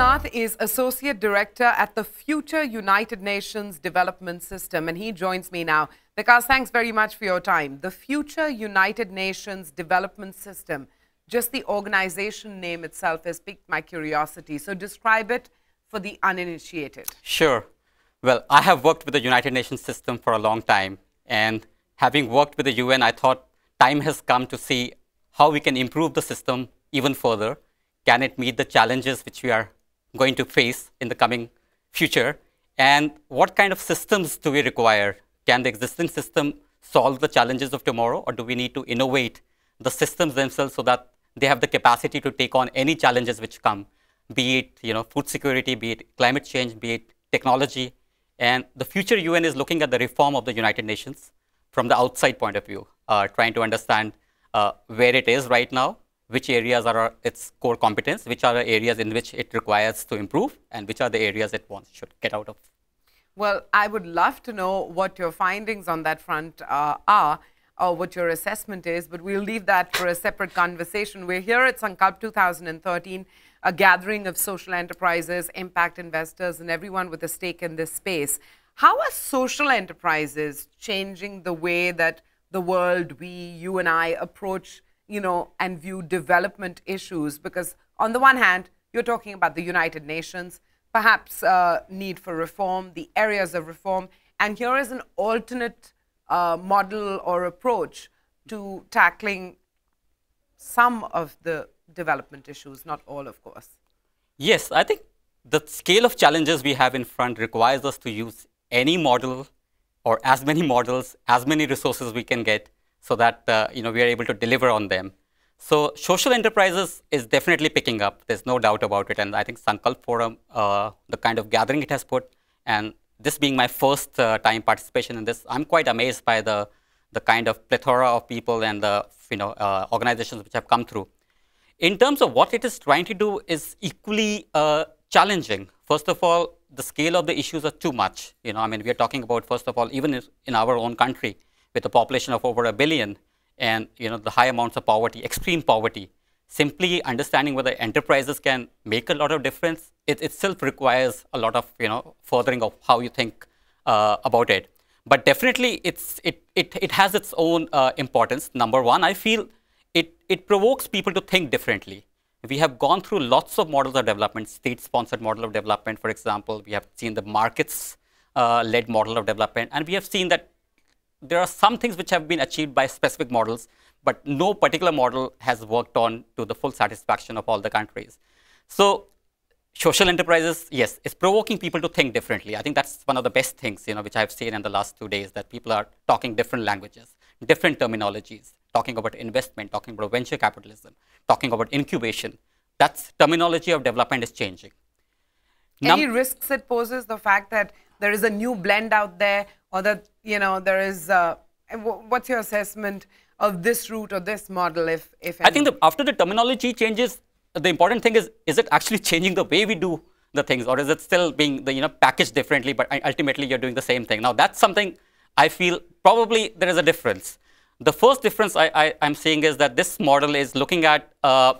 Nath is Associate Director at the Future United Nations Development System, and he joins me now. Vikas, thanks very much for your time. The Future United Nations Development System, just the organization name itself has piqued my curiosity. So describe it for the uninitiated. Sure. Well, I have worked with the United Nations system for a long time, and having worked with the UN, I thought time has come to see how we can improve the system even further. Can it meet the challenges which we are going to face in the coming future, and what kind of systems do we require? Can the existing system solve the challenges of tomorrow, or do we need to innovate the systems themselves so that they have the capacity to take on any challenges which come, be it you know, food security, be it climate change, be it technology. And the future UN is looking at the reform of the United Nations from the outside point of view, uh, trying to understand uh, where it is right now which areas are its core competence, which are the areas in which it requires to improve, and which are the areas it wants should get out of. Well, I would love to know what your findings on that front uh, are, or what your assessment is, but we'll leave that for a separate conversation. We're here at Sankalp 2013, a gathering of social enterprises, impact investors, and everyone with a stake in this space. How are social enterprises changing the way that the world, we, you and I, approach you know, and view development issues because on the one hand, you're talking about the United Nations, perhaps uh, need for reform, the areas of reform, and here is an alternate uh, model or approach to tackling some of the development issues, not all, of course. Yes, I think the scale of challenges we have in front requires us to use any model or as many models, as many resources we can get so that uh, you know, we are able to deliver on them. So social enterprises is definitely picking up. There's no doubt about it. And I think Sankalp Forum, uh, the kind of gathering it has put, and this being my first uh, time participation in this, I'm quite amazed by the, the kind of plethora of people and the you know, uh, organizations which have come through. In terms of what it is trying to do is equally uh, challenging. First of all, the scale of the issues are too much. You know, I mean, we are talking about, first of all, even in our own country, with a population of over a billion and you know the high amounts of poverty, extreme poverty, simply understanding whether enterprises can make a lot of difference, it itself requires a lot of you know furthering of how you think uh, about it. But definitely, it's it it it has its own uh, importance. Number one, I feel it it provokes people to think differently. We have gone through lots of models of development, state-sponsored model of development, for example. We have seen the markets-led uh, model of development, and we have seen that there are some things which have been achieved by specific models, but no particular model has worked on to the full satisfaction of all the countries. So social enterprises, yes, it's provoking people to think differently. I think that's one of the best things, you know, which I've seen in the last two days, that people are talking different languages, different terminologies, talking about investment, talking about venture capitalism, talking about incubation. That's terminology of development is changing. Any Num risks it poses, the fact that there is a new blend out there, or that you know there is. what's your assessment of this route or this model, if if? Any? I think the, after the terminology changes, the important thing is is it actually changing the way we do the things, or is it still being the you know packaged differently, but ultimately you're doing the same thing? Now that's something I feel probably there is a difference. The first difference I, I, am seeing is that this model is looking at uh,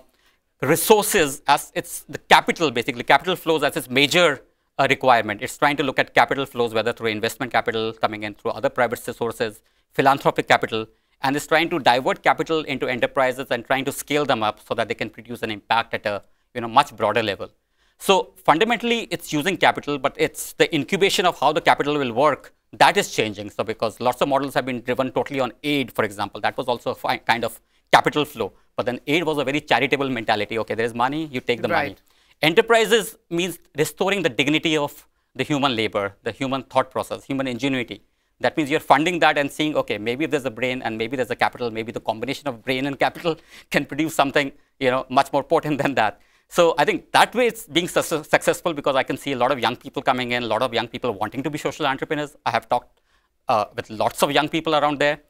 resources as its the capital, basically capital flows as its major a requirement. It's trying to look at capital flows, whether through investment capital coming in, through other private sources, philanthropic capital, and it's trying to divert capital into enterprises and trying to scale them up so that they can produce an impact at a you know, much broader level. So fundamentally, it's using capital, but it's the incubation of how the capital will work that is changing. So because lots of models have been driven totally on aid, for example, that was also a kind of capital flow. But then aid was a very charitable mentality. Okay, there is money, you take the right. money. Enterprises means restoring the dignity of the human labor, the human thought process, human ingenuity. That means you're funding that and seeing, okay, maybe there's a brain and maybe there's a capital, maybe the combination of brain and capital can produce something, you know, much more potent than that. So I think that way it's being su successful because I can see a lot of young people coming in, a lot of young people wanting to be social entrepreneurs. I have talked uh, with lots of young people around there.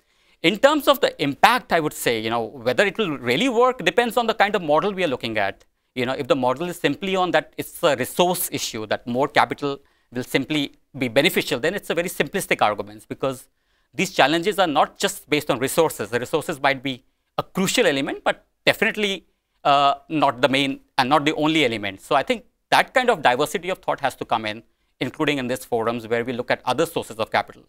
In terms of the impact, I would say, you know, whether it will really work depends on the kind of model we are looking at. You know, if the model is simply on that it's a resource issue, that more capital will simply be beneficial, then it's a very simplistic argument because these challenges are not just based on resources. The resources might be a crucial element, but definitely uh, not the main and not the only element. So I think that kind of diversity of thought has to come in, including in these forums where we look at other sources of capital.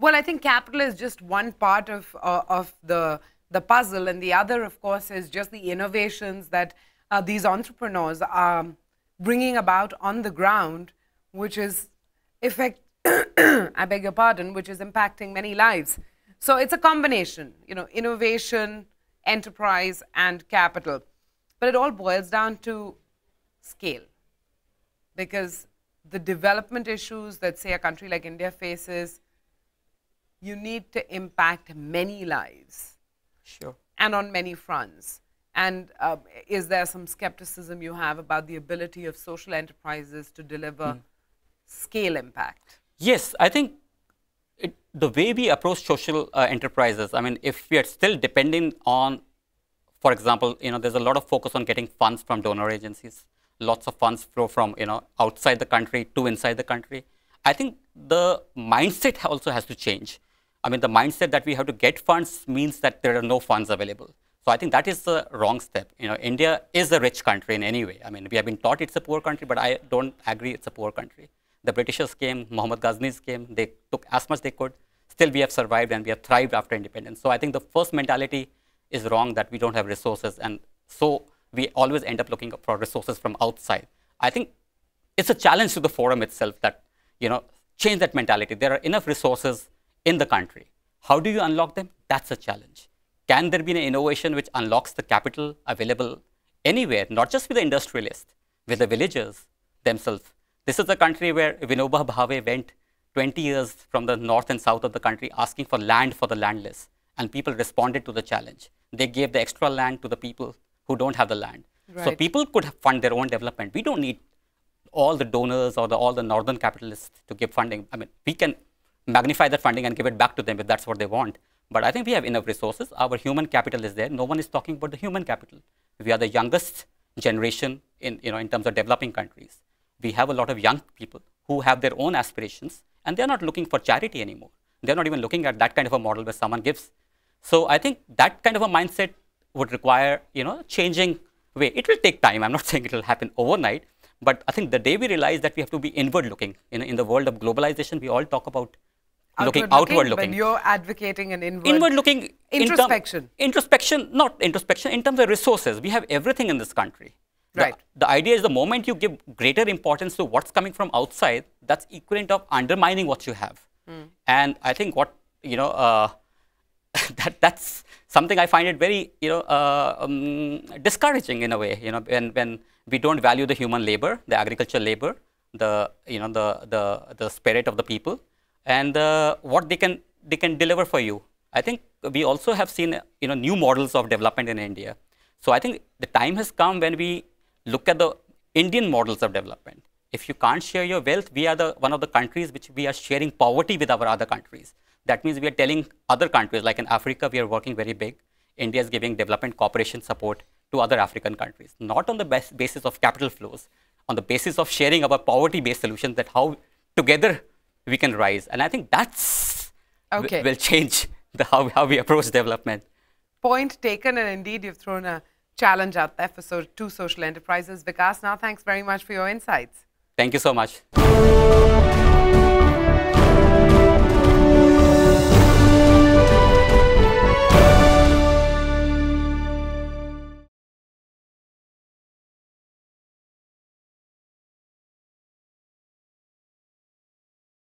Well, I think capital is just one part of, uh, of the, the puzzle, and the other, of course, is just the innovations that uh, these entrepreneurs are bringing about on the ground, which is effect. I beg your pardon, which is impacting many lives. So it's a combination, you know, innovation, enterprise, and capital. But it all boils down to scale. Because the development issues that, say, a country like India faces, you need to impact many lives. Sure. And on many fronts. And uh, is there some skepticism you have about the ability of social enterprises to deliver mm. scale impact? Yes, I think it, the way we approach social uh, enterprises, I mean, if we are still depending on, for example, you know, there's a lot of focus on getting funds from donor agencies. Lots of funds flow from, you know, outside the country to inside the country. I think the mindset also has to change. I mean, the mindset that we have to get funds means that there are no funds available. So I think that is the wrong step. You know, India is a rich country in any way. I mean, we have been taught it's a poor country, but I don't agree it's a poor country. The Britishers came, Muhammad Ghazni's came, they took as much they could. Still, we have survived and we have thrived after independence. So I think the first mentality is wrong that we don't have resources, and so we always end up looking for resources from outside. I think it's a challenge to the forum itself that you know change that mentality. There are enough resources in the country. How do you unlock them? That's a challenge. Can there be an innovation which unlocks the capital available anywhere, not just with the industrialists, with the villagers themselves? This is a country where Vinoba Bhave went 20 years from the north and south of the country asking for land for the landless, and people responded to the challenge. They gave the extra land to the people who don't have the land. Right. So people could fund their own development. We don't need all the donors or the, all the northern capitalists to give funding. I mean, we can magnify that funding and give it back to them if that's what they want. But I think we have enough resources. Our human capital is there. No one is talking about the human capital. We are the youngest generation in, you know, in terms of developing countries. We have a lot of young people who have their own aspirations, and they're not looking for charity anymore. They're not even looking at that kind of a model where someone gives. So I think that kind of a mindset would require, you know, changing way. It will take time. I'm not saying it will happen overnight, but I think the day we realize that we have to be inward looking, know, in the world of globalization, we all talk about looking, outward, looking, looking. But you're advocating an inward, inward looking introspection. In term, introspection, not introspection. In terms of resources, we have everything in this country. Right. The, the, idea is the moment you give greater importance to what's coming from outside, that's equivalent of undermining what you have. Mm. And I think what you know uh, that that's something I find it very you know uh, um, discouraging in a way. You know when when we don't value the human labor, the agricultural labor, the you know the the the spirit of the people and uh, what they can, they can deliver for you. I think we also have seen you know, new models of development in India. So I think the time has come when we look at the Indian models of development. If you can't share your wealth, we are the, one of the countries which we are sharing poverty with our other countries. That means we are telling other countries, like in Africa, we are working very big. India is giving development cooperation support to other African countries, not on the basis of capital flows, on the basis of sharing our poverty-based solutions that how together we can rise. And I think that's okay. will change the, how, how we approach development. Point taken, and indeed you've thrown a challenge out there for so, two social enterprises. Vikas, now thanks very much for your insights. Thank you so much.